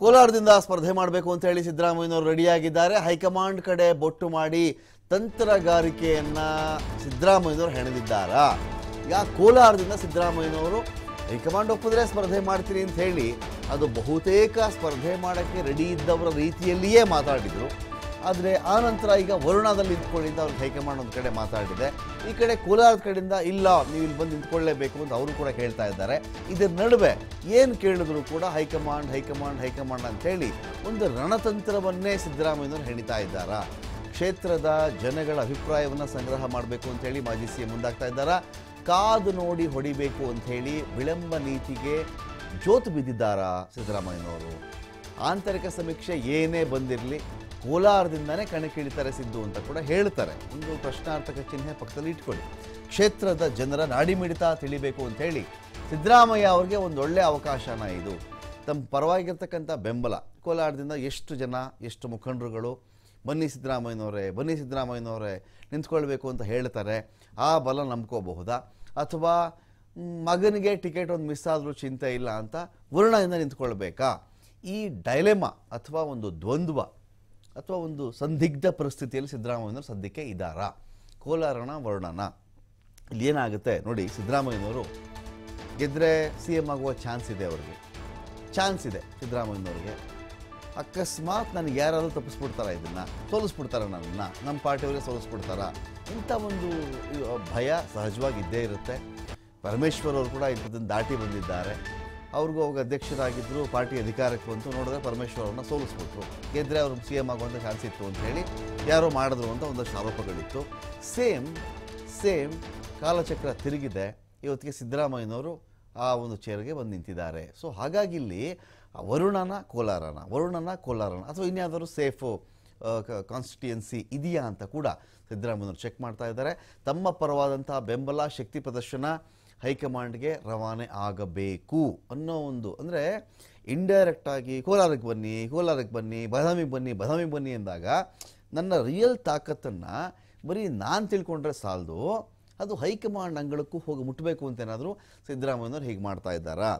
ಕೋಲಾರದಿಂದ ಸ್ಪರ್ಧೆ ಮಾಡಬೇಕು ಅಂತ ಹೇಳಿ ಸಿದ್ದರಾಮಯ್ಯನವರು ರೆಡಿಯಾಗಿದ್ದಾರೆ ಹೈಕಮಾಂಡ್ ಕಡೆ ಬೊಟ್ಟು ಮಾಡಿ ತಂತ್ರಗಾರಿಕೆಯನ್ನ ಸಿದ್ದರಾಮಯ್ಯನವರು ಹೆಣೆದಿದ್ದಾರಾ ಈಗ ಕೋಲಾರದಿಂದ ಸಿದ್ದರಾಮಯ್ಯನವರು ಹೈಕಮಾಂಡ್ ಒಪ್ಪಿದ್ರೆ ಸ್ಪರ್ಧೆ ಮಾಡ್ತೀನಿ ಅಂತ ಹೇಳಿ ಅದು ಬಹುತೇಕ ಸ್ಪರ್ಧೆ ಮಾಡೋಕ್ಕೆ ರೆಡಿ ಇದ್ದವರ ರೀತಿಯಲ್ಲಿಯೇ ಮಾತಾಡಿದರು ಆದರೆ ಆ ನಂತರ ಈಗ ವರುಣಾದಲ್ಲಿ ನಿಂತುಕೊಂಡಿದ್ದ ಅವ್ರಿಗೆ ಹೈಕಮಾಂಡ್ ಒಂದು ಕಡೆ ಮಾತಾಡಿದೆ ಈ ಕಡೆ ಕೋಲಾರ ಕಡೆಯಿಂದ ಇಲ್ಲ ನೀವು ಇಲ್ಲಿ ಬಂದು ನಿಂತ್ಕೊಳ್ಳೇಬೇಕು ಅಂತ ಅವರು ಕೂಡ ಹೇಳ್ತಾ ಇದ್ದಾರೆ ಇದರ ನಡುವೆ ಏನು ಕೇಳಿದ್ರು ಕೂಡ ಹೈಕಮಾಂಡ್ ಹೈಕಮಾಂಡ್ ಹೈಕಮಾಂಡ್ ಅಂತೇಳಿ ಒಂದು ರಣತಂತ್ರವನ್ನೇ ಸಿದ್ದರಾಮಯ್ಯನವರು ಹೆಣಿತಾ ಇದ್ದಾರಾ ಕ್ಷೇತ್ರದ ಜನಗಳ ಅಭಿಪ್ರಾಯವನ್ನು ಸಂಗ್ರಹ ಮಾಡಬೇಕು ಅಂತೇಳಿ ಮಾಜಿ ಸಿ ಎಂ ಮುಂದಾಗ್ತಾ ಇದ್ದಾರಾ ಕಾದು ನೋಡಿ ಹೊಡಿಬೇಕು ಅಂಥೇಳಿ ವಿಳಂಬ ನೀತಿಗೆ ಜೋತು ಬಿದ್ದಿದ್ದಾರಾ ಸಿದ್ದರಾಮಯ್ಯನವರು ಆಂತರಿಕ ಸಮೀಕ್ಷೆ ಏನೇ ಬಂದಿರಲಿ ಕೋಲಾರದಿಂದನೇ ಕಣಕ್ಕಿಳಿತಾರೆ ಸಿದ್ದು ಅಂತ ಕೂಡ ಹೇಳ್ತಾರೆ ಒಂದು ಪ್ರಶ್ನಾರ್ಥಕ ಚಿಹ್ನೆ ಪಕ್ಕದಲ್ಲಿ ಇಟ್ಕೊಳ್ಳಿ ಕ್ಷೇತ್ರದ ಜನರ ನಾಡಿಮಿಡಿತ ತಿಳಿಬೇಕು ಅಂತ ಹೇಳಿ ಸಿದ್ದರಾಮಯ್ಯ ಅವ್ರಿಗೆ ಒಂದು ಒಳ್ಳೆ ಅವಕಾಶನ ಇದು ತಮ್ಮ ಪರವಾಗಿರ್ತಕ್ಕಂಥ ಬೆಂಬಲ ಕೋಲಾರದಿಂದ ಎಷ್ಟು ಜನ ಎಷ್ಟು ಮುಖಂಡರುಗಳು ಬನ್ನಿ ಸಿದ್ದರಾಮಯ್ಯನವರೇ ಬನ್ನಿ ಸಿದ್ದರಾಮಯ್ಯನವರೇ ನಿಂತ್ಕೊಳ್ಬೇಕು ಅಂತ ಹೇಳ್ತಾರೆ ಆ ಬಲ ನಂಬ್ಕೋಬಹುದಾ ಅಥವಾ ಮಗನಿಗೆ ಟಿಕೆಟ್ ಒಂದು ಮಿಸ್ ಆದರೂ ಚಿಂತೆ ಇಲ್ಲ ಅಂತ ವರ್ಣದಿಂದ ನಿಂತ್ಕೊಳ್ಬೇಕಾ ಈ ಡೈಲೆಮಾ ಅಥವಾ ಒಂದು ದ್ವಂದ್ವ ಅಥವಾ ಒಂದು ಸಂದಿಗ್ಧ ಪರಿಸ್ಥಿತಿಯಲ್ಲಿ ಸಿದ್ದರಾಮಯ್ಯನವರು ಸದ್ಯಕ್ಕೆ ಇದ್ದಾರಾ ಕೋಲಾರಣ ವರ್ಣನ ಇಲ್ಲಿ ಏನಾಗುತ್ತೆ ನೋಡಿ ಸಿದ್ದರಾಮಯ್ಯನವರು ಗೆದ್ದರೆ ಸಿ ಎಮ್ ಆಗುವ ಚಾನ್ಸ್ ಇದೆ ಅವ್ರಿಗೆ ಚಾನ್ಸ್ ಇದೆ ಸಿದ್ದರಾಮಯ್ಯನವ್ರಿಗೆ ಅಕಸ್ಮಾತ್ ನನಗೆ ಯಾರಾದರೂ ತಪ್ಪಿಸ್ಬಿಡ್ತಾರ ಇದನ್ನು ಸೋಲಿಸ್ಬಿಡ್ತಾರ ನನ್ನನ್ನು ನಮ್ಮ ಪಾರ್ಟಿಯವರೇ ಸೋಲಿಸ್ಬಿಡ್ತಾರ ಇಂಥ ಒಂದು ಭಯ ಸಹಜವಾಗಿ ಇದ್ದೇ ಇರುತ್ತೆ ಪರಮೇಶ್ವರ್ ಅವರು ಕೂಡ ಇಂಥದ್ದನ್ನು ದಾಟಿ ಬಂದಿದ್ದಾರೆ ಅವ್ರಿಗೂ ಅವಾಗ ಅಧ್ಯಕ್ಷರಾಗಿದ್ದರು ಪಾರ್ಟಿ ಅಧಿಕಾರಕ್ಕೆ ಬಂತು ನೋಡಿದ್ರೆ ಪರಮೇಶ್ವರ್ ಅವ್ರನ್ನ ಸೋಲಿಸ್ಬಿಟ್ರು ಗೆದ್ದರೆ ಅವ್ರಿಗೆ ಸಿ ಎಮ್ ಆಗುವಂಥ ಚಾನ್ಸ್ ಇತ್ತು ಅಂತ ಹೇಳಿ ಯಾರೋ ಮಾಡಿದ್ರು ಅಂತ ಒಂದಷ್ಟು ಆರೋಪಗಳಿತ್ತು ಸೇಮ್ ಸೇಮ್ ಕಾಲಚಕ್ರ ತಿರುಗಿದೆ ಇವತ್ತಿಗೆ ಸಿದ್ದರಾಮಯ್ಯನವರು ಆ ಒಂದು ಚೇರ್ಗೆ ಬಂದು ನಿಂತಿದ್ದಾರೆ ಸೊ ಹಾಗಾಗಿ ಇಲ್ಲಿ ವರುಣನ ಕೋಲಾರನ ವರುಣನ ಕೋಲಾರನ ಅಥವಾ ಇನ್ಯಾವುದಾದ್ರು ಸೇಫು ಕಾನ್ಸ್ಟಿಟ್ಯೂಯನ್ಸಿ ಇದೆಯಾ ಅಂತ ಕೂಡ ಸಿದ್ದರಾಮಯ್ಯನವರು ಚೆಕ್ ಮಾಡ್ತಾ ಇದ್ದಾರೆ ತಮ್ಮ ಪರವಾದಂಥ ಬೆಂಬಲ ಶಕ್ತಿ ಪ್ರದರ್ಶನ ಹೈಕಮಾಂಡ್ಗೆ ರವಾನೆ ಆಗಬೇಕು ಅನ್ನೋ ಒಂದು ಅಂದರೆ ಇಂಡೈರೆಕ್ಟಾಗಿ ಕೋಲಾರಕ್ಕೆ ಬನ್ನಿ ಕೋಲಾರಕ್ಕೆ ಬನ್ನಿ ಬದಾಮಿಗೆ ಬನ್ನಿ ಬದಾಮಿಗೆ ಬನ್ನಿ ಅಂದಾಗ ನನ್ನ ರಿಯಲ್ ತಾಕತ್ತನ್ನು ಬರೀ ನಾನು ತಿಳ್ಕೊಂಡ್ರೆ ಸಾಲದು ಅದು ಹೈಕಮಾಂಡ್ ಅಂಗಳಕ್ಕೂ ಹೋಗಿ ಮುಟ್ಟಬೇಕು ಅಂತ ಏನಾದರೂ ಹೇಗೆ ಹೀಗೆ ಮಾಡ್ತಾ ಇದ್ದಾರಾ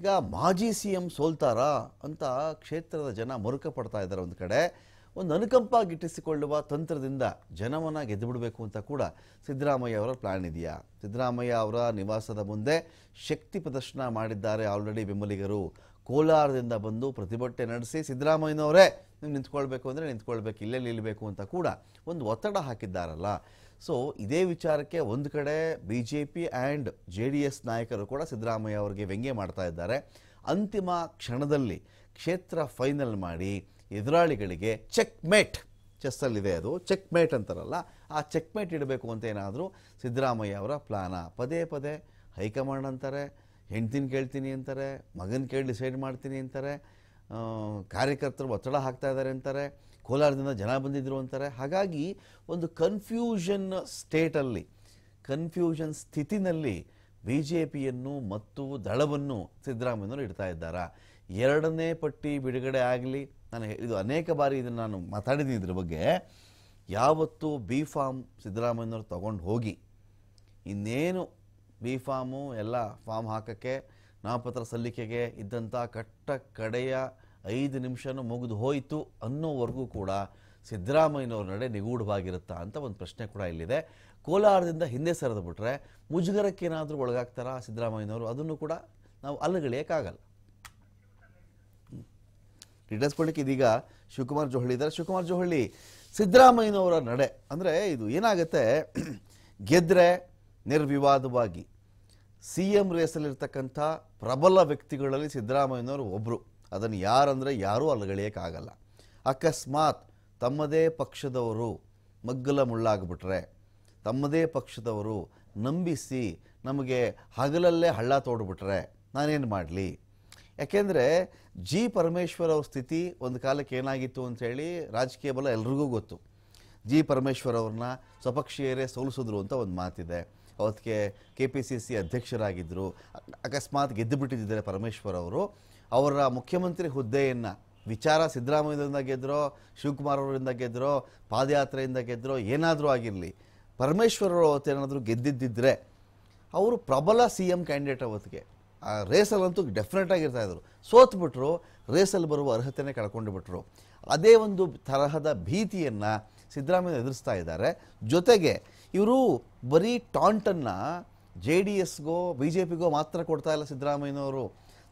ಈಗ ಮಾಜಿ ಸಿ ಎಂ ಸೋಲ್ತಾರಾ ಅಂತ ಕ್ಷೇತ್ರದ ಜನ ಮರುಕ ಪಡ್ತಾ ಇದ್ದಾರೆ ಒಂದು ಕಡೆ ಒಂದು ಅನುಕಂಪ ಗಿಟ್ಟಿಸಿಕೊಳ್ಳುವ ತಂತ್ರದಿಂದ ಜನವನ್ನು ಗೆದ್ದುಬಿಡಬೇಕು ಅಂತ ಕೂಡ ಸಿದ್ದರಾಮಯ್ಯ ಅವರ ಪ್ಲಾನ್ ಇದೆಯಾ ಸಿದ್ದರಾಮಯ್ಯ ಅವರ ನಿವಾಸದ ಮುಂದೆ ಶಕ್ತಿ ಪ್ರದರ್ಶನ ಮಾಡಿದ್ದಾರೆ ಆಲ್ರೆಡಿ ಬೆಂಬಲಿಗರು ಕೋಲಾರದಿಂದ ಬಂದು ಪ್ರತಿಭಟನೆ ನಡೆಸಿ ಸಿದ್ದರಾಮಯ್ಯನವರೇ ನೀವು ನಿಂತ್ಕೊಳ್ಬೇಕು ಅಂದರೆ ನಿಂತ್ಕೊಳ್ಬೇಕು ಇಲ್ಲೇ ನಿಲ್ಲಬೇಕು ಅಂತ ಕೂಡ ಒಂದು ಒತ್ತಡ ಹಾಕಿದ್ದಾರಲ್ಲ ಸೊ ಇದೇ ವಿಚಾರಕ್ಕೆ ಒಂದು ಕಡೆ B J P and J D S ನಾಯಕರು ಕೂಡ ಸಿದ್ದರಾಮಯ್ಯ ಅವರಿಗೆ ವ್ಯಂಗ್ಯ ಮಾಡ್ತಾ ಇದ್ದಾರೆ ಅಂತಿಮ ಕ್ಷಣದಲ್ಲಿ ಕ್ಷೇತ್ರ ಫೈನಲ್ ಮಾಡಿ ಎದುರಾಳಿಗಳಿಗೆ ಚೆಕ್ ಮೇಟ್ ಚೆಸ್ಸಲ್ಲಿದೆ ಅದು ಚೆಕ್ ಮೇಟ್ ಅಂತಾರಲ್ಲ ಆ ಚೆಕ್ ಮೇಟ್ ಇಡಬೇಕು ಅಂತ ಏನಾದರೂ ಸಿದ್ದರಾಮಯ್ಯ ಅವರ ಪ್ಲಾನ ಪದೇ ಪದೇ ಹೈಕಮಾಂಡ್ ಅಂತಾರೆ ಹೆಂಡ್ತಿನ ಕೇಳ್ತೀನಿ ಅಂತಾರೆ ಮಗನ ಕೇಳಿ ಡಿಸೈಡ್ ಮಾಡ್ತೀನಿ ಅಂತಾರೆ ಕಾರ್ಯಕರ್ತರು ಒತ್ತಡ ಹಾಕ್ತಾ ಇದ್ದಾರೆ ಅಂತಾರೆ ಕೋಲಾರದಿಂದ ಜನ ಬಂದಿದ್ದರು ಅಂತಾರೆ ಹಾಗಾಗಿ ಒಂದು ಕನ್ಫ್ಯೂಷನ್ ಸ್ಟೇಟಲ್ಲಿ ಕನ್ಫ್ಯೂಷನ್ ಸ್ಥಿತಿನಲ್ಲಿ ಬಿ ಜೆ ಪಿಯನ್ನು ಮತ್ತು ದಳವನ್ನು ಸಿದ್ದರಾಮಯ್ಯನವರು ಇಡ್ತಾ ಇದ್ದಾರಾ ಎರಡನೇ ಪಟ್ಟಿ ಬಿಡುಗಡೆ ಆಗಲಿ ನಾನು ಇದು ಅನೇಕ ಬಾರಿ ಇದನ್ನು ನಾನು ಮಾತಾಡಿದ್ದೀನಿ ಇದ್ರ ಬಗ್ಗೆ ಯಾವತ್ತೂ ಬಿ ಫಾರ್ಮ್ ಸಿದ್ದರಾಮಯ್ಯನವ್ರು ತೊಗೊಂಡು ಹೋಗಿ ಇನ್ನೇನು ಬಿ ಫಾರ್ಮು ಎಲ್ಲ ಫಾರ್ಮ್ ಹಾಕೋಕ್ಕೆ ನಾಮಪತ್ರ ಸಲ್ಲಿಕೆಗೆ ಇದ್ದಂಥ ಕಟ್ಟ ಕಡೆಯ ಐದು ನಿಮಿಷನೂ ಮುಗಿದು ಹೋಯಿತು ಅನ್ನೋವರೆಗೂ ಕೂಡ ಸಿದ್ದರಾಮಯ್ಯನವ್ರ ನಡೆ ನಿಗೂಢವಾಗಿರುತ್ತಾ ಅಂತ ಒಂದು ಪ್ರಶ್ನೆ ಕೂಡ ಇಲ್ಲಿದೆ ಕೋಲಾರದಿಂದ ಹಿಂದೆ ಸರಿದು ಬಿಟ್ಟರೆ ಮುಜುಗರಕ್ಕೇನಾದರೂ ಒಳಗಾಗ್ತಾರಾ ಸಿದ್ದರಾಮಯ್ಯನವರು ಅದನ್ನು ಕೂಡ ನಾವು ಅಲ್ಲಗಳಿಯೋಕ್ಕಾಗಲ್ಲ ಈಡೇರಿಸ್ಕೊಳ್ಳಿಕ್ಕೆ ಇದೀಗ ಶಿವಕುಮಾರ್ ಜೋಹಳ್ಳಿ ಇದ್ದಾರೆ ಶಿವಕುಮಾರ್ ಜೋಹಳ್ಳಿ ಸಿದ್ದರಾಮಯ್ಯನವರ ನಡೆ ಅಂದರೆ ಇದು ಏನಾಗುತ್ತೆ ಗೆದ್ರೆ ನಿರ್ವಿವಾದವಾಗಿ ಸಿ ಎಂ ರೇಸಲ್ಲಿರ್ತಕ್ಕಂಥ ಪ್ರಬಲ ವ್ಯಕ್ತಿಗಳಲ್ಲಿ ಸಿದ್ದರಾಮಯ್ಯನವರು ಒಬ್ಬರು ಅದನ್ನು ಯಾರಂದರೆ ಯಾರೂ ಅಲ್ಲಗಳೆಯೋಕ್ಕಾಗಲ್ಲ ಅಕಸ್ಮಾತ್ ತಮ್ಮದೇ ಪಕ್ಷದವರು ಮಗ್ಗಲ ಮುಳ್ಳಾಗ್ಬಿಟ್ರೆ ತಮ್ಮದೇ ಪಕ್ಷದವರು ನಂಬಿಸಿ ನಮಗೆ ಹಗಲಲ್ಲೇ ಹಳ್ಳ ತೋಡ್ಬಿಟ್ರೆ ನಾನೇನು ಮಾಡಲಿ ಯಾಕೆಂದರೆ ಜಿ ಪರಮೇಶ್ವರ್ ಅವ್ರ ಸ್ಥಿತಿ ಒಂದು ಕಾಲಕ್ಕೆ ಏನಾಗಿತ್ತು ಅಂಥೇಳಿ ರಾಜಕೀಯ ಬಲ ಎಲ್ರಿಗೂ ಗೊತ್ತು ಜಿ ಪರಮೇಶ್ವರ್ ಅವ್ರನ್ನ ಸ್ವಪಕ್ಷೀಯರೇ ಸೋಲಿಸಿದ್ರು ಅಂತ ಒಂದು ಮಾತಿದೆ ಅವತ್ತಿಗೆ ಕೆ ಪಿ ಸಿ ಸಿ ಅಧ್ಯಕ್ಷರಾಗಿದ್ದರು ಅಕಸ್ಮಾತ್ ಗೆದ್ದು ಬಿಟ್ಟಿದ್ದಿದ್ದಾರೆ ಪರಮೇಶ್ವರ್ ಅವರು ಅವರ ಮುಖ್ಯಮಂತ್ರಿ ಹುದ್ದೆಯನ್ನು ವಿಚಾರ ಸಿದ್ದರಾಮಯ್ಯದಿಂದ ಗೆದ್ದರೋ ಶಿವಕುಮಾರ್ ಅವರಿಂದ ಗೆದ್ದರೋ ಪಾದಯಾತ್ರೆಯಿಂದ ಗೆದ್ದರೋ ಏನಾದರೂ ಆಗಿರಲಿ ಪರಮೇಶ್ವರ ಅವತ್ತೇನಾದರೂ ಗೆದ್ದಿದ್ದರೆ ಅವರು ಪ್ರಬಲ ಸಿ ಎಂ ಕ್ಯಾಂಡಿಡೇಟ್ ಅವತ್ತಿಗೆ ಆ ರೇಸಲ್ಲಂತೂ ಡೆಫಿನೆಟ್ ಆಗಿರ್ತಾ ಇದ್ರು ಸೋತ್ಬಿಟ್ರು ರೇಸಲ್ಲಿ ಬರುವ ಅರ್ಹತೆನೇ ಕಳ್ಕೊಂಡು ಬಿಟ್ರು ಅದೇ ಒಂದು ತರಹದ ಭೀತಿಯನ್ನು ಸಿದ್ದರಾಮಯ್ಯ ಎದುರಿಸ್ತಾ ಇದ್ದಾರೆ ಜೊತೆಗೆ ಇವರು ಬರೀ ಟಾಂಟನ್ನು ಜೆ ಡಿ ಎಸ್ಗೋ ಬಿ ಜೆ ಪಿಗೋ ಮಾತ್ರ ಕೊಡ್ತಾ ಇಲ್ಲ ಸಿದ್ದರಾಮಯ್ಯನವರು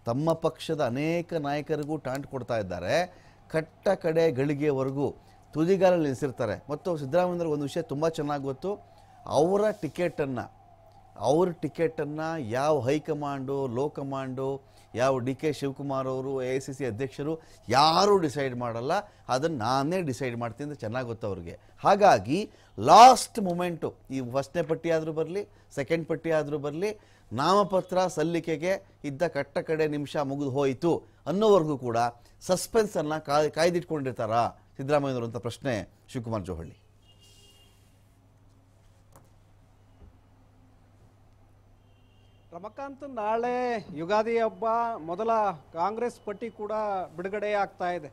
ತಮ್ಮ ಪಕ್ಷದ ಅನೇಕ ನಾಯಕರಿಗೂ ಟಾಂಟ್ ಕೊಡ್ತಾ ಇದ್ದಾರೆ ಕಟ್ಟ ಕಡೆ ಗಳಿಗೆವರೆಗೂ ತುದಿಗಾಲಲ್ಲಿ ನಿಲ್ಲಿಸಿರ್ತಾರೆ ಮತ್ತು ಸಿದ್ದರಾಮಯ್ಯವ್ರಿಗೆ ಒಂದು ವಿಷಯ ತುಂಬ ಚೆನ್ನಾಗಿ ಗೊತ್ತು ಅವರ ಟಿಕೆಟನ್ನು ಅವ್ರ ಟಿಕೆಟನ್ನು ಯಾವ ಹೈಕಮಾಂಡು ಲೋ ಕಮಾಂಡು ಯಾವ ಡಿ ಕೆ ಶಿವಕುಮಾರ್ ಅವರು ಎ ಐ ಸಿ ಸಿ ಅಧ್ಯಕ್ಷರು ಯಾರೂ ಡಿಸೈಡ್ ಮಾಡಲ್ಲ ಅದನ್ನು ನಾನೇ ಡಿಸೈಡ್ ಮಾಡ್ತೀನಿ ಅಂತ ಚೆನ್ನಾಗಿ ಗೊತ್ತು ಅವ್ರಿಗೆ ಹಾಗಾಗಿ ಲಾಸ್ಟ್ ಮೂಮೆಂಟು ಈ ಫಸ್ಟ್ನೇ ಪಟ್ಟಿ ಆದರೂ ಬರಲಿ ಸೆಕೆಂಡ್ ಪಟ್ಟಿ ಆದರೂ ಬರಲಿ ನಾಮಪತ್ರ ಸಲ್ಲಿಕೆಗೆ ಇದ್ದ ಕಟ್ಟ ಕಡೆ ನಿಮಿಷ ಮುಗಿದು ಹೋಯಿತು ಅನ್ನೋವರೆಗೂ ಕೂಡ ಸಸ್ಪೆನ್ಸನ್ನು ಕಾಯ್ ಕಾಯ್ದಿಟ್ಕೊಂಡಿರ್ತಾರಾ ಸಿದ್ದರಾಮಯ್ಯವರು ಅಂತ ಪ್ರಶ್ನೆ ಶಿವಕುಮಾರ್ ಜೋಹಳ್ಳಿ ರಮಕಾಂತ್ ನಾಳೆ ಯುಗಾದಿ ಹಬ್ಬ ಮೊದಲ ಕಾಂಗ್ರೆಸ್ ಪಟ್ಟಿ ಕೂಡ ಬಿಡುಗಡೆ ಆಗ್ತಾ ಇದೆ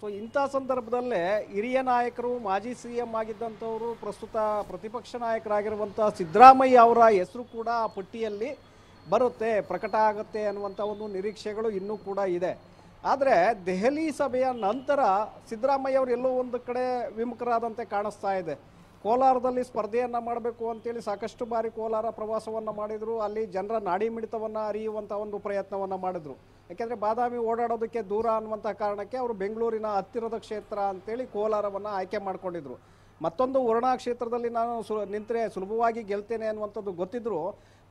ಸೊ ಇಂಥ ಸಂದರ್ಭದಲ್ಲೇ ಹಿರಿಯ ನಾಯಕರು ಮಾಜಿ ಸಿ ಎಂ ಆಗಿದ್ದಂಥವರು ಪ್ರಸ್ತುತ ಪ್ರತಿಪಕ್ಷ ನಾಯಕರಾಗಿರುವಂಥ ಸಿದ್ದರಾಮಯ್ಯ ಅವರ ಹೆಸರು ಕೂಡ ಆ ಪಟ್ಟಿಯಲ್ಲಿ ಬರುತ್ತೆ ಪ್ರಕಟ ಆಗುತ್ತೆ ಅನ್ನುವಂಥ ಒಂದು ನಿರೀಕ್ಷೆಗಳು ಇನ್ನೂ ಕೂಡ ಇದೆ ಆದರೆ ದೆಹಲಿ ಸಭೆಯ ನಂತರ ಸಿದ್ದರಾಮಯ್ಯ ಅವರು ಎಲ್ಲೋ ಒಂದು ಕಡೆ ವಿಮುಖರಾದಂತೆ ಕಾಣಿಸ್ತಾ ಇದೆ ಕೋಲಾರದಲ್ಲಿ ಸ್ಪರ್ಧೆಯನ್ನು ಮಾಡಬೇಕು ಅಂತೇಳಿ ಸಾಕಷ್ಟು ಬಾರಿ ಕೋಲಾರ ಪ್ರವಾಸವನ್ನು ಮಾಡಿದರು ಅಲ್ಲಿ ಜನರ ನಾಡಿ ಮಿಡಿತವನ್ನು ಅರಿಯುವಂಥ ಒಂದು ಪ್ರಯತ್ನವನ್ನು ಮಾಡಿದರು ಯಾಕೆಂದರೆ ಬಾದಾಮಿ ಓಡಾಡೋದಕ್ಕೆ ದೂರ ಅನ್ನುವಂಥ ಕಾರಣಕ್ಕೆ ಅವರು ಬೆಂಗಳೂರಿನ ಹತ್ತಿರದ ಕ್ಷೇತ್ರ ಅಂತೇಳಿ ಕೋಲಾರವನ್ನು ಆಯ್ಕೆ ಮಾಡಿಕೊಂಡಿದ್ರು ಮತ್ತೊಂದು ವರ್ಣಾ ಕ್ಷೇತ್ರದಲ್ಲಿ ನಾನು ಸು ನಿಂತರೆ ಸುಲಭವಾಗಿ ಗೆಲ್ತೇನೆ ಅನ್ನುವಂಥದ್ದು ಗೊತ್ತಿದ್ರು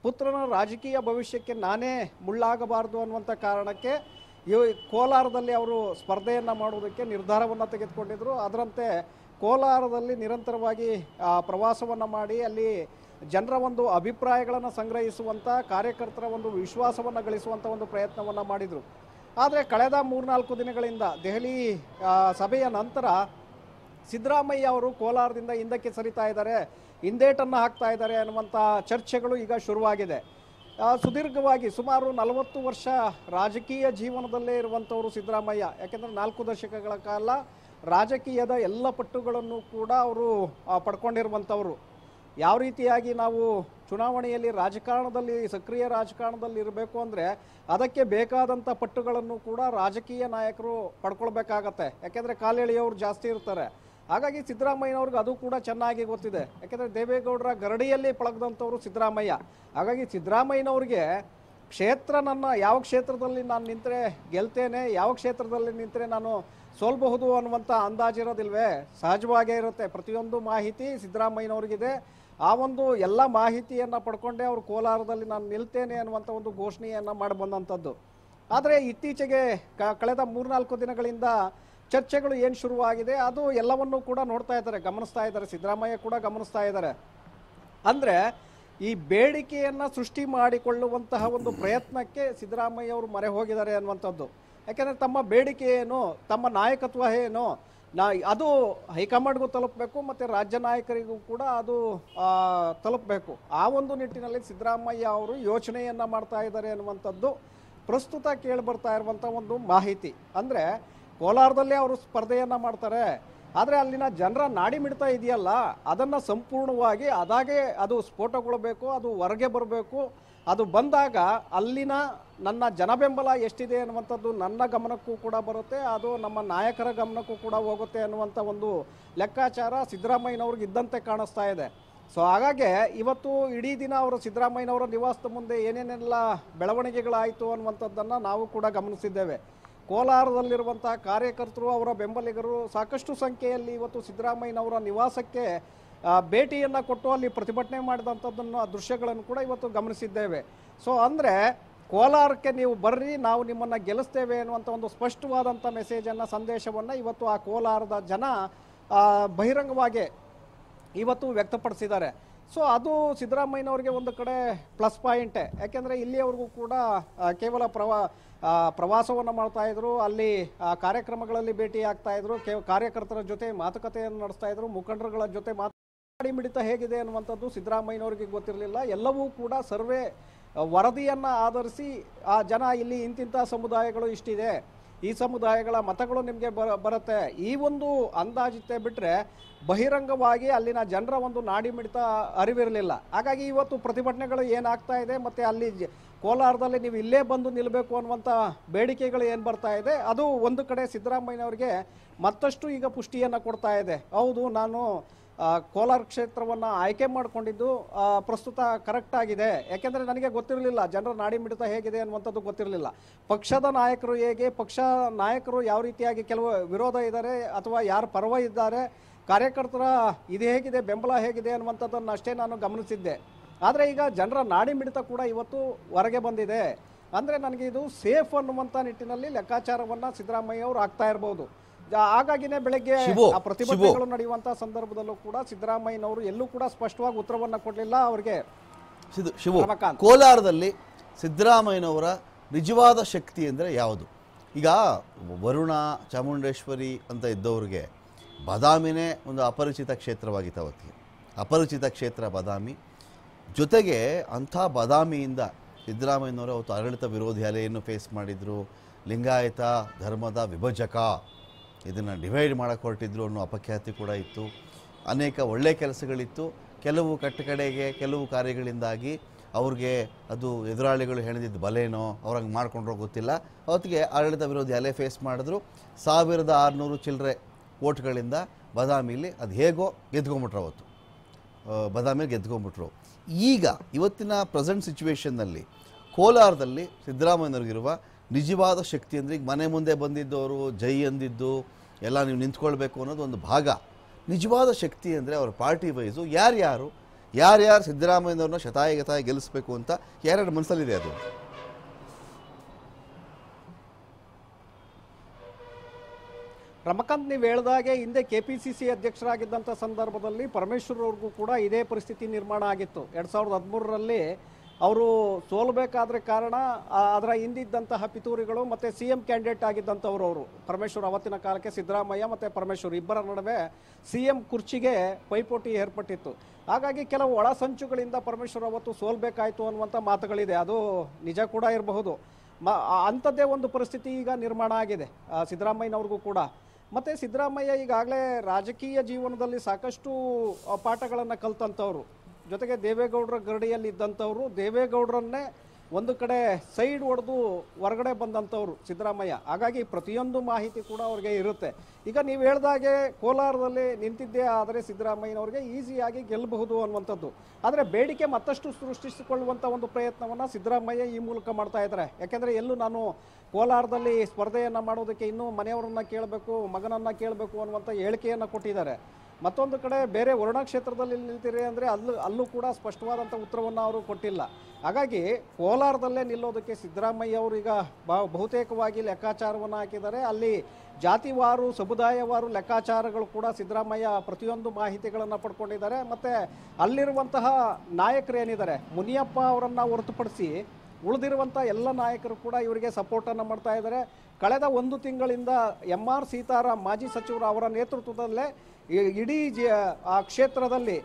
ಪುತ್ರನ ರಾಜಕೀಯ ಭವಿಷ್ಯಕ್ಕೆ ನಾನೇ ಮುಳ್ಳಾಗಬಾರ್ದು ಅನ್ನುವಂಥ ಕಾರಣಕ್ಕೆ ಈ ಕೋಲಾರದಲ್ಲಿ ಅವರು ಸ್ಪರ್ಧೆಯನ್ನು ಮಾಡುವುದಕ್ಕೆ ನಿರ್ಧಾರವನ್ನು ತೆಗೆದುಕೊಂಡಿದ್ದರು ಅದರಂತೆ ಕೋಲಾರದಲ್ಲಿ ನಿರಂತರವಾಗಿ ಪ್ರವಾಸವನ್ನು ಮಾಡಿ ಅಲ್ಲಿ ಜನರ ಒಂದು ಅಭಿಪ್ರಾಯಗಳನ್ನು ಸಂಗ್ರಹಿಸುವಂಥ ಕಾರ್ಯಕರ್ತರ ಒಂದು ವಿಶ್ವಾಸವನ್ನು ಗಳಿಸುವಂಥ ಒಂದು ಪ್ರಯತ್ನವನ್ನು ಮಾಡಿದರು ಆದರೆ ಕಳೆದ ಮೂರ್ನಾಲ್ಕು ದಿನಗಳಿಂದ ದೆಹಲಿ ಸಭೆಯ ನಂತರ ಸಿದ್ದರಾಮಯ್ಯ ಅವರು ಕೋಲಾರದಿಂದ ಹಿಂದಕ್ಕೆ ಸರಿತಾ ಇದ್ದಾರೆ ಹಿಂದೇಟನ್ನು ಹಾಕ್ತಾ ಇದ್ದಾರೆ ಅನ್ನುವಂಥ ಚರ್ಚೆಗಳು ಈಗ ಶುರುವಾಗಿದೆ ಸುದೀರ್ಘವಾಗಿ ಸುಮಾರು ನಲವತ್ತು ವರ್ಷ ರಾಜಕೀಯ ಜೀವನದಲ್ಲೇ ಇರುವಂಥವರು ಸಿದ್ದರಾಮಯ್ಯ ಯಾಕೆಂದರೆ ನಾಲ್ಕು ದಶಕಗಳ ಕಾಲ ರಾಜಕೀಯದ ಎಲ್ಲ ಪಟ್ಟುಗಳನ್ನು ಕೂಡ ಅವರು ಪಡ್ಕೊಂಡಿರುವಂಥವರು ಯಾವ ರೀತಿಯಾಗಿ ನಾವು ಚುನಾವಣೆಯಲ್ಲಿ ರಾಜಕಾರಣದಲ್ಲಿ ಸಕ್ರಿಯ ರಾಜಕಾರಣದಲ್ಲಿ ಇರಬೇಕು ಅಂದರೆ ಅದಕ್ಕೆ ಬೇಕಾದಂಥ ಪಟ್ಟುಗಳನ್ನು ಕೂಡ ರಾಜಕೀಯ ನಾಯಕರು ಪಡ್ಕೊಳ್ಬೇಕಾಗತ್ತೆ ಯಾಕೆಂದರೆ ಕಾಲೆಳೆಯವರು ಜಾಸ್ತಿ ಇರ್ತಾರೆ ಹಾಗಾಗಿ ಸಿದ್ದರಾಮಯ್ಯನವ್ರಿಗೆ ಅದು ಕೂಡ ಚೆನ್ನಾಗಿ ಗೊತ್ತಿದೆ ಯಾಕೆಂದರೆ ದೇವೇಗೌಡರ ಗರಡಿಯಲ್ಲಿ ಪಳಗದಂಥವ್ರು ಸಿದ್ದರಾಮಯ್ಯ ಹಾಗಾಗಿ ಸಿದ್ದರಾಮಯ್ಯನವ್ರಿಗೆ ಕ್ಷೇತ್ರ ನನ್ನ ಯಾವ ಕ್ಷೇತ್ರದಲ್ಲಿ ನಾನು ನಿಂತರೆ ಗೆಲ್ತೇನೆ ಯಾವ ಕ್ಷೇತ್ರದಲ್ಲಿ ನಿಂತರೆ ನಾನು ಸೋಲ್ಬಹುದು ಅನ್ನುವಂಥ ಇರೋದಿಲ್ವೇ ಸಹಜವಾಗೇ ಇರುತ್ತೆ ಪ್ರತಿಯೊಂದು ಮಾಹಿತಿ ಸಿದ್ದರಾಮಯ್ಯನವ್ರಿಗಿದೆ ಆ ಒಂದು ಎಲ್ಲ ಮಾಹಿತಿಯನ್ನು ಪಡ್ಕೊಂಡೆ ಅವರು ಕೋಲಾರದಲ್ಲಿ ನಾನು ನಿಲ್ತೇನೆ ಅನ್ನುವಂಥ ಒಂದು ಘೋಷಣೆಯನ್ನು ಮಾಡಿ ಬಂದಂಥದ್ದು ಆದರೆ ಇತ್ತೀಚೆಗೆ ಕಳೆದ ಮೂರ್ನಾಲ್ಕು ದಿನಗಳಿಂದ ಚರ್ಚೆಗಳು ಏನು ಶುರುವಾಗಿದೆ ಅದು ಎಲ್ಲವನ್ನೂ ಕೂಡ ನೋಡ್ತಾ ಇದ್ದಾರೆ ಗಮನಿಸ್ತಾ ಇದ್ದಾರೆ ಸಿದ್ದರಾಮಯ್ಯ ಕೂಡ ಗಮನಿಸ್ತಾ ಇದ್ದಾರೆ ಅಂದರೆ ಈ ಬೇಡಿಕೆಯನ್ನು ಸೃಷ್ಟಿ ಮಾಡಿಕೊಳ್ಳುವಂತಹ ಒಂದು ಪ್ರಯತ್ನಕ್ಕೆ ಸಿದ್ದರಾಮಯ್ಯ ಅವರು ಮರೆ ಹೋಗಿದ್ದಾರೆ ಅನ್ನುವಂಥದ್ದು ಯಾಕೆಂದರೆ ತಮ್ಮ ಬೇಡಿಕೆ ಏನು ತಮ್ಮ ನಾಯಕತ್ವ ಏನು ನಾ ಅದು ಹೈಕಮಾಂಡ್ಗೂ ತಲುಪಬೇಕು ಮತ್ತು ರಾಜ್ಯ ನಾಯಕರಿಗೂ ಕೂಡ ಅದು ತಲುಪಬೇಕು ಆ ಒಂದು ನಿಟ್ಟಿನಲ್ಲಿ ಸಿದ್ದರಾಮಯ್ಯ ಅವರು ಯೋಚನೆಯನ್ನು ಮಾಡ್ತಾ ಇದ್ದಾರೆ ಅನ್ನುವಂಥದ್ದು ಪ್ರಸ್ತುತ ಕೇಳಿ ಬರ್ತಾ ಇರುವಂಥ ಒಂದು ಮಾಹಿತಿ ಅಂದರೆ ಕೋಲಾರದಲ್ಲಿ ಅವರು ಸ್ಪರ್ಧೆಯನ್ನು ಮಾಡ್ತಾರೆ ಆದರೆ ಅಲ್ಲಿನ ಜನರ ನಾಡಿ ಮಿಡ್ತಾ ಇದೆಯಲ್ಲ ಅದನ್ನು ಸಂಪೂರ್ಣವಾಗಿ ಅದಾಗೆ ಅದು ಸ್ಫೋಟಗೊಳ್ಬೇಕು ಅದು ಹೊರಗೆ ಬರಬೇಕು ಅದು ಬಂದಾಗ ಅಲ್ಲಿನ ನನ್ನ ಜನಬೆಂಬಲ ಎಷ್ಟಿದೆ ಅನ್ನುವಂಥದ್ದು ನನ್ನ ಗಮನಕ್ಕೂ ಕೂಡ ಬರುತ್ತೆ ಅದು ನಮ್ಮ ನಾಯಕರ ಗಮನಕ್ಕೂ ಕೂಡ ಹೋಗುತ್ತೆ ಅನ್ನುವಂಥ ಒಂದು ಲೆಕ್ಕಾಚಾರ ಸಿದ್ದರಾಮಯ್ಯನವ್ರಿಗೆ ಇದ್ದಂತೆ ಕಾಣಿಸ್ತಾ ಇದೆ ಸೊ ಹಾಗಾಗಿ ಇವತ್ತು ಇಡೀ ದಿನ ಅವರು ಸಿದ್ದರಾಮಯ್ಯನವರ ನಿವಾಸದ ಮುಂದೆ ಏನೇನೆಲ್ಲ ಬೆಳವಣಿಗೆಗಳಾಯಿತು ಅನ್ನುವಂಥದ್ದನ್ನು ನಾವು ಕೂಡ ಗಮನಿಸಿದ್ದೇವೆ ಕೋಲಾರದಲ್ಲಿರುವಂತಹ ಕಾರ್ಯಕರ್ತರು ಅವರ ಬೆಂಬಲಿಗರು ಸಾಕಷ್ಟು ಸಂಖ್ಯೆಯಲ್ಲಿ ಇವತ್ತು ಸಿದ್ದರಾಮಯ್ಯನವರ ನಿವಾಸಕ್ಕೆ ಭೇಟಿಯನ್ನು ಕೊಟ್ಟು ಅಲ್ಲಿ ಪ್ರತಿಭಟನೆ ಮಾಡಿದಂಥದ್ದನ್ನು ಆ ದೃಶ್ಯಗಳನ್ನು ಕೂಡ ಇವತ್ತು ಗಮನಿಸಿದ್ದೇವೆ ಸೊ ಅಂದರೆ ಕೋಲಾರಕ್ಕೆ ನೀವು ಬರ್ರಿ ನಾವು ನಿಮ್ಮನ್ನು ಗೆಲ್ಲಿಸ್ತೇವೆ ಅನ್ನುವಂಥ ಒಂದು ಸ್ಪಷ್ಟವಾದಂಥ ಮೆಸೇಜನ್ನು ಸಂದೇಶವನ್ನು ಇವತ್ತು ಆ ಕೋಲಾರದ ಜನ ಬಹಿರಂಗವಾಗಿ ಇವತ್ತು ವ್ಯಕ್ತಪಡಿಸಿದ್ದಾರೆ ಸೊ ಅದು ಸಿದ್ದರಾಮಯ್ಯನವ್ರಿಗೆ ಒಂದು ಕಡೆ ಪ್ಲಸ್ ಪಾಯಿಂಟೇ ಯಾಕೆಂದರೆ ಇಲ್ಲಿಯವರೆಗೂ ಕೂಡ ಕೇವಲ ಪ್ರವಾ ಪ್ರವಾಸವನ್ನು ಮಾಡ್ತಾ ಇದ್ರು ಅಲ್ಲಿ ಕಾರ್ಯಕ್ರಮಗಳಲ್ಲಿ ಭೇಟಿ ಆಗ್ತಾ ಇದ್ರು ಕಾರ್ಯಕರ್ತರ ಜೊತೆ ಮಾತುಕತೆಯನ್ನು ನಡೆಸ್ತಾ ಇದ್ರು ಮುಖಂಡರುಗಳ ಜೊತೆ ಮಾತಾಡಿ ಮಿಡಿತ ಹೇಗಿದೆ ಅನ್ನುವಂಥದ್ದು ಸಿದ್ದರಾಮಯ್ಯನವರಿಗೆ ಗೊತ್ತಿರಲಿಲ್ಲ ಎಲ್ಲವೂ ಕೂಡ ಸರ್ವೆ ವರದಿಯನ್ನು ಆಧರಿಸಿ ಆ ಜನ ಇಲ್ಲಿ ಇಂತಿಂಥ ಸಮುದಾಯಗಳು ಇಷ್ಟಿದೆ ಈ ಸಮುದಾಯಗಳ ಮತಗಳು ನಿಮಗೆ ಬರುತ್ತೆ ಈ ಒಂದು ಅಂದಾಜಿತೆ ಬಿಟ್ಟರೆ ಬಹಿರಂಗವಾಗಿ ಅಲ್ಲಿನ ಜನರ ಒಂದು ನಾಡಿ ಮಿಡಿತ ಅರಿವಿರಲಿಲ್ಲ ಹಾಗಾಗಿ ಇವತ್ತು ಪ್ರತಿಭಟನೆಗಳು ಏನಾಗ್ತಾ ಇದೆ ಮತ್ತು ಅಲ್ಲಿ ಕೋಲಾರದಲ್ಲಿ ನೀವು ಇಲ್ಲೇ ಬಂದು ನಿಲ್ಲಬೇಕು ಅನ್ನುವಂಥ ಬೇಡಿಕೆಗಳು ಏನು ಬರ್ತಾ ಇದೆ ಅದು ಒಂದು ಕಡೆ ಸಿದ್ದರಾಮಯ್ಯನವರಿಗೆ ಮತ್ತಷ್ಟು ಈಗ ಪುಷ್ಟಿಯನ್ನು ಕೊಡ್ತಾ ಇದೆ ಹೌದು ನಾನು ಕೋಲಾರ ಕ್ಷೇತ್ರವನ್ನು ಆಯ್ಕೆ ಮಾಡಿಕೊಂಡಿದ್ದು ಪ್ರಸ್ತುತ ಕರೆಕ್ಟ್ ಆಗಿದೆ ಯಾಕೆಂದರೆ ನನಗೆ ಗೊತ್ತಿರಲಿಲ್ಲ ಜನರ ನಾಡಿ ಮಿಡಿತ ಹೇಗಿದೆ ಅನ್ನುವಂಥದ್ದು ಗೊತ್ತಿರಲಿಲ್ಲ ಪಕ್ಷದ ನಾಯಕರು ಹೇಗೆ ಪಕ್ಷ ನಾಯಕರು ಯಾವ ರೀತಿಯಾಗಿ ಕೆಲವು ವಿರೋಧ ಇದ್ದಾರೆ ಅಥವಾ ಯಾರು ಪರ್ವ ಇದ್ದಾರೆ ಕಾರ್ಯಕರ್ತರ ಇದು ಹೇಗಿದೆ ಬೆಂಬಲ ಹೇಗಿದೆ ಅನ್ನುವಂಥದ್ದನ್ನು ಅಷ್ಟೇ ನಾನು ಗಮನಿಸಿದ್ದೆ ಆದರೆ ಈಗ ಜನರ ನಾಡಿ ಮಿಡಿತ ಕೂಡ ಇವತ್ತು ಹೊರಗೆ ಬಂದಿದೆ ಅಂದರೆ ನನಗೆ ಇದು ಸೇಫ್ ಅನ್ನುವಂಥ ನಿಟ್ಟಿನಲ್ಲಿ ಲೆಕ್ಕಾಚಾರವನ್ನು ಸಿದ್ದರಾಮಯ್ಯ ಅವರು ಆಗ್ತಾ ಇರ್ಬೋದು ಹಾಗಾಗಿನೇ ಬೆಳಗ್ಗೆ ಆ ಪ್ರತಿಭಟನೆಗಳು ನಡೆಯುವಂತಹ ಸಂದರ್ಭದಲ್ಲೂ ಕೂಡ ಸಿದ್ದರಾಮಯ್ಯನವರು ಎಲ್ಲೂ ಕೂಡ ಸ್ಪಷ್ಟವಾಗಿ ಉತ್ತರವನ್ನು ಕೊಡಲಿಲ್ಲ ಅವರಿಗೆ ಕೋಲಾರದಲ್ಲಿ ಸಿದ್ದರಾಮಯ್ಯನವರ ನಿಜವಾದ ಶಕ್ತಿ ಅಂದರೆ ಯಾವುದು ಈಗ ವರುಣ ಚಾಮುಂಡೇಶ್ವರಿ ಅಂತ ಇದ್ದವ್ರಿಗೆ ಬಾದಾಮಿನೇ ಒಂದು ಅಪರಿಚಿತ ಕ್ಷೇತ್ರವಾಗಿತ್ತು ಅವತ್ತಿಗೆ ಅಪರಿಚಿತ ಕ್ಷೇತ್ರ ಬಾದಾಮಿ ಜೊತೆಗೆ ಅಂಥ ಬದಾಮಿಯಿಂದ ಸಿದ್ದರಾಮಯ್ಯನವರು ಅವತ್ತು ಆಡಳಿತ ವಿರೋಧಿ ಅಲೆಯನ್ನು ಫೇಸ್ ಮಾಡಿದರು ಲಿಂಗಾಯತ ಧರ್ಮದ ವಿಭಜಕ ಇದನ್ನು ಡಿವೈಡ್ ಮಾಡೋಕ್ಕೆ ಹೊರಟಿದ್ರು ಅನ್ನೋ ಅಪಖ್ಯಾತಿ ಕೂಡ ಇತ್ತು ಅನೇಕ ಒಳ್ಳೆ ಕೆಲಸಗಳಿತ್ತು ಕೆಲವು ಕಟ್ಟಕಡೆಗೆ ಕೆಲವು ಕಾರ್ಯಗಳಿಂದಾಗಿ ಅವ್ರಿಗೆ ಅದು ಎದುರಾಳಿಗಳು ಹೆಣೆದಿದ್ದ ಬಲೇನೋ ಅವ್ರಂಗೆ ಮಾಡ್ಕೊಂಡ್ರೋ ಗೊತ್ತಿಲ್ಲ ಅವತ್ತಿಗೆ ಆಡಳಿತ ವಿರೋಧಿ ಅಲೆ ಫೇಸ್ ಮಾಡಿದ್ರು ಸಾವಿರದ ಆರುನೂರು ಚಿಲ್ಲರೆ ಓಟ್ಗಳಿಂದ ಬದಾಮಿಲಿ ಅದು ಹೇಗೋ ಗೆದ್ಕೊಂಬಿಟ್ರು ಅವತ್ತು ಬದಾಮಿಲಿ ಗೆದ್ಕೊಂಬಿಟ್ರು ಈಗ ಇವತ್ತಿನ ಪ್ರೆಸೆಂಟ್ ಸಿಚುವೇಷನ್ನಲ್ಲಿ ಕೋಲಾರದಲ್ಲಿ ಸಿದ್ದರಾಮಯ್ಯವ್ರಿಗಿರುವ ನಿಜವಾದ ಶಕ್ತಿ ಅಂದರೆ ಈಗ ಮನೆ ಮುಂದೆ ಬಂದಿದ್ದವರು ಜೈ ಅಂದಿದ್ದು ಎಲ್ಲ ನೀವು ನಿಂತ್ಕೊಳ್ಬೇಕು ಅನ್ನೋದು ಒಂದು ಭಾಗ ನಿಜವಾದ ಶಕ್ತಿ ಅಂದರೆ ಅವ್ರ ಪಾರ್ಟಿ ವೈಸು ಯಾರ್ಯಾರು ಯಾರ್ಯಾರು ಸಿದ್ದರಾಮಯ್ಯನವ್ರನ್ನ ಗತಾಯಿ ಗೆಲ್ಲಿಸ್ಬೇಕು ಅಂತ ಯಾರ್ಯಾರು ಮನಸ್ಸಲ್ಲಿದೆ ಅದು ರಮಕಾಂತ್ ನೀವು ಹೇಳಿದಾಗೆ ಹಿಂದೆ ಕೆ ಪಿ ಸಿ ಸಿ ಅಧ್ಯಕ್ಷರಾಗಿದ್ದಂಥ ಸಂದರ್ಭದಲ್ಲಿ ಪರಮೇಶ್ವರ್ ಅವ್ರಿಗೂ ಕೂಡ ಇದೇ ಪರಿಸ್ಥಿತಿ ನಿರ್ಮಾಣ ಆಗಿತ್ತು ಎರಡು ಸಾವಿರದ ಹದಿಮೂರರಲ್ಲಿ ಅವರು ಸೋಲಬೇಕಾದ್ರೆ ಕಾರಣ ಅದರ ಹಿಂದಿದ್ದಂತಹ ಪಿತೂರಿಗಳು ಮತ್ತು ಸಿ ಎಂ ಕ್ಯಾಂಡಿಡೇಟ್ ಆಗಿದ್ದಂಥವ್ರು ಅವರು ಪರಮೇಶ್ವರ್ ಅವತ್ತಿನ ಕಾಲಕ್ಕೆ ಸಿದ್ದರಾಮಯ್ಯ ಮತ್ತು ಪರಮೇಶ್ವರ್ ಇಬ್ಬರ ನಡುವೆ ಸಿ ಎಂ ಕುರ್ಚಿಗೆ ಪೈಪೋಟಿ ಏರ್ಪಟ್ಟಿತ್ತು ಹಾಗಾಗಿ ಕೆಲವು ಒಳ ಸಂಚುಗಳಿಂದ ಪರಮೇಶ್ವರ್ ಅವತ್ತು ಸೋಲ್ಬೇಕಾಯಿತು ಅನ್ನುವಂಥ ಮಾತುಗಳಿದೆ ಅದು ನಿಜ ಕೂಡ ಇರಬಹುದು ಮ ಅಂಥದ್ದೇ ಒಂದು ಪರಿಸ್ಥಿತಿ ಈಗ ನಿರ್ಮಾಣ ಆಗಿದೆ ಸಿದ್ದರಾಮಯ್ಯನವ್ರಿಗೂ ಕೂಡ ಮತ್ತು ಸಿದ್ದರಾಮಯ್ಯ ಈಗಾಗಲೇ ರಾಜಕೀಯ ಜೀವನದಲ್ಲಿ ಸಾಕಷ್ಟು ಪಾಠಗಳನ್ನು ಕಲ್ತಂಥವ್ರು ಜೊತೆಗೆ ದೇವೇಗೌಡರ ಗರಡಿಯಲ್ಲಿ ಇದ್ದಂಥವರು ದೇವೇಗೌಡರನ್ನೇ ಒಂದು ಕಡೆ ಸೈಡ್ ಹೊಡೆದು ಹೊರಗಡೆ ಬಂದಂಥವ್ರು ಸಿದ್ದರಾಮಯ್ಯ ಹಾಗಾಗಿ ಪ್ರತಿಯೊಂದು ಮಾಹಿತಿ ಕೂಡ ಅವ್ರಿಗೆ ಇರುತ್ತೆ ಈಗ ನೀವು ಹೇಳ್ದಾಗೆ ಕೋಲಾರದಲ್ಲಿ ನಿಂತಿದ್ದೇ ಆದರೆ ಸಿದ್ದರಾಮಯ್ಯನವ್ರಿಗೆ ಈಸಿಯಾಗಿ ಗೆಲ್ಲಬಹುದು ಅನ್ನುವಂಥದ್ದು ಆದರೆ ಬೇಡಿಕೆ ಮತ್ತಷ್ಟು ಸೃಷ್ಟಿಸಿಕೊಳ್ಳುವಂಥ ಒಂದು ಪ್ರಯತ್ನವನ್ನು ಸಿದ್ದರಾಮಯ್ಯ ಈ ಮೂಲಕ ಮಾಡ್ತಾ ಇದ್ದಾರೆ ಯಾಕೆಂದರೆ ಎಲ್ಲೂ ನಾನು ಕೋಲಾರದಲ್ಲಿ ಸ್ಪರ್ಧೆಯನ್ನು ಮಾಡೋದಕ್ಕೆ ಇನ್ನೂ ಮನೆಯವರನ್ನು ಕೇಳಬೇಕು ಮಗನನ್ನು ಕೇಳಬೇಕು ಅನ್ನುವಂಥ ಹೇಳಿಕೆಯನ್ನು ಕೊಟ್ಟಿದ್ದಾರೆ ಮತ್ತೊಂದು ಕಡೆ ಬೇರೆ ವರ್ಣ ಕ್ಷೇತ್ರದಲ್ಲಿ ನಿಲ್ತೀರಿ ಅಂದರೆ ಅಲ್ಲೂ ಅಲ್ಲೂ ಕೂಡ ಸ್ಪಷ್ಟವಾದಂಥ ಉತ್ತರವನ್ನು ಅವರು ಕೊಟ್ಟಿಲ್ಲ ಹಾಗಾಗಿ ಕೋಲಾರದಲ್ಲೇ ನಿಲ್ಲೋದಕ್ಕೆ ಸಿದ್ದರಾಮಯ್ಯ ಅವರು ಈಗ ಬಹುತೇಕವಾಗಿ ಲೆಕ್ಕಾಚಾರವನ್ನು ಹಾಕಿದ್ದಾರೆ ಅಲ್ಲಿ ಜಾತಿವಾರು ಸಮುದಾಯವಾರು ಲೆಕ್ಕಾಚಾರಗಳು ಕೂಡ ಸಿದ್ದರಾಮಯ್ಯ ಪ್ರತಿಯೊಂದು ಮಾಹಿತಿಗಳನ್ನು ಪಡ್ಕೊಂಡಿದ್ದಾರೆ ಮತ್ತು ಅಲ್ಲಿರುವಂತಹ ನಾಯಕರೇನಿದ್ದಾರೆ ಮುನಿಯಪ್ಪ ಅವರನ್ನು ಹೊರತುಪಡಿಸಿ ಉಳಿದಿರುವಂಥ ಎಲ್ಲ ನಾಯಕರು ಕೂಡ ಇವರಿಗೆ ಸಪೋರ್ಟನ್ನು ಮಾಡ್ತಾ ಇದ್ದಾರೆ ಕಳೆದ ಒಂದು ತಿಂಗಳಿಂದ ಎಂ ಆರ್ ಸೀತಾರಾಮ್ ಮಾಜಿ ಸಚಿವರು ಅವರ ನೇತೃತ್ವದಲ್ಲೇ ಇಡೀ ಜ ಆ ಕ್ಷೇತ್ರದಲ್ಲಿ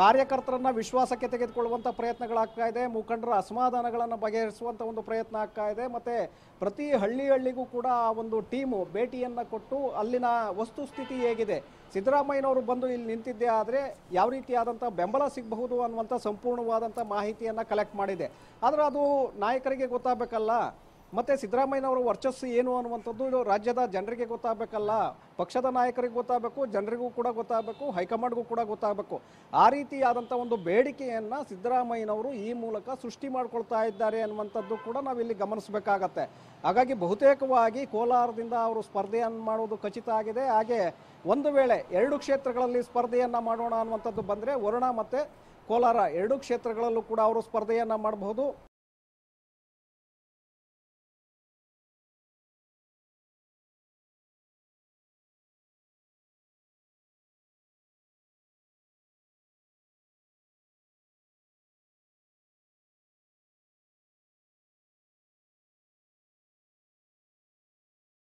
ಕಾರ್ಯಕರ್ತರನ್ನು ವಿಶ್ವಾಸಕ್ಕೆ ತೆಗೆದುಕೊಳ್ಳುವಂಥ ಪ್ರಯತ್ನಗಳಾಗ್ತಾ ಇದೆ ಮುಖಂಡರ ಅಸಮಾಧಾನಗಳನ್ನು ಬಗೆಹರಿಸುವಂಥ ಒಂದು ಪ್ರಯತ್ನ ಆಗ್ತಾ ಇದೆ ಮತ್ತು ಪ್ರತಿ ಹಳ್ಳಿ ಹಳ್ಳಿಗೂ ಕೂಡ ಆ ಒಂದು ಟೀಮು ಭೇಟಿಯನ್ನು ಕೊಟ್ಟು ಅಲ್ಲಿನ ವಸ್ತುಸ್ಥಿತಿ ಹೇಗಿದೆ ಸಿದ್ದರಾಮಯ್ಯನವರು ಬಂದು ಇಲ್ಲಿ ನಿಂತಿದ್ದೆ ಆದರೆ ಯಾವ ರೀತಿಯಾದಂಥ ಬೆಂಬಲ ಸಿಗಬಹುದು ಅನ್ನುವಂಥ ಸಂಪೂರ್ಣವಾದಂಥ ಮಾಹಿತಿಯನ್ನು ಕಲೆಕ್ಟ್ ಮಾಡಿದೆ ಆದರೆ ಅದು ನಾಯಕರಿಗೆ ಗೊತ್ತಾಗಬೇಕಲ್ಲ ಮತ್ತು ಸಿದ್ದರಾಮಯ್ಯನವರ ವರ್ಚಸ್ಸು ಏನು ಅನ್ನುವಂಥದ್ದು ರಾಜ್ಯದ ಜನರಿಗೆ ಗೊತ್ತಾಗಬೇಕಲ್ಲ ಪಕ್ಷದ ನಾಯಕರಿಗೆ ಗೊತ್ತಾಗಬೇಕು ಜನರಿಗೂ ಕೂಡ ಗೊತ್ತಾಗಬೇಕು ಹೈಕಮಾಂಡ್ಗೂ ಕೂಡ ಗೊತ್ತಾಗಬೇಕು ಆ ರೀತಿಯಾದಂಥ ಒಂದು ಬೇಡಿಕೆಯನ್ನು ಸಿದ್ದರಾಮಯ್ಯನವರು ಈ ಮೂಲಕ ಸೃಷ್ಟಿ ಮಾಡಿಕೊಳ್ತಾ ಇದ್ದಾರೆ ಅನ್ನುವಂಥದ್ದು ಕೂಡ ನಾವಿಲ್ಲಿ ಗಮನಿಸಬೇಕಾಗತ್ತೆ ಹಾಗಾಗಿ ಬಹುತೇಕವಾಗಿ ಕೋಲಾರದಿಂದ ಅವರು ಸ್ಪರ್ಧೆಯನ್ನು ಮಾಡುವುದು ಖಚಿತ ಆಗಿದೆ ಹಾಗೆ ಒಂದು ವೇಳೆ ಎರಡು ಕ್ಷೇತ್ರಗಳಲ್ಲಿ ಸ್ಪರ್ಧೆಯನ್ನು ಮಾಡೋಣ ಅನ್ನುವಂಥದ್ದು ಬಂದರೆ ವರುಣ ಮತ್ತು ಕೋಲಾರ ಎರಡು ಕ್ಷೇತ್ರಗಳಲ್ಲೂ ಕೂಡ ಅವರು ಸ್ಪರ್ಧೆಯನ್ನು ಮಾಡಬಹುದು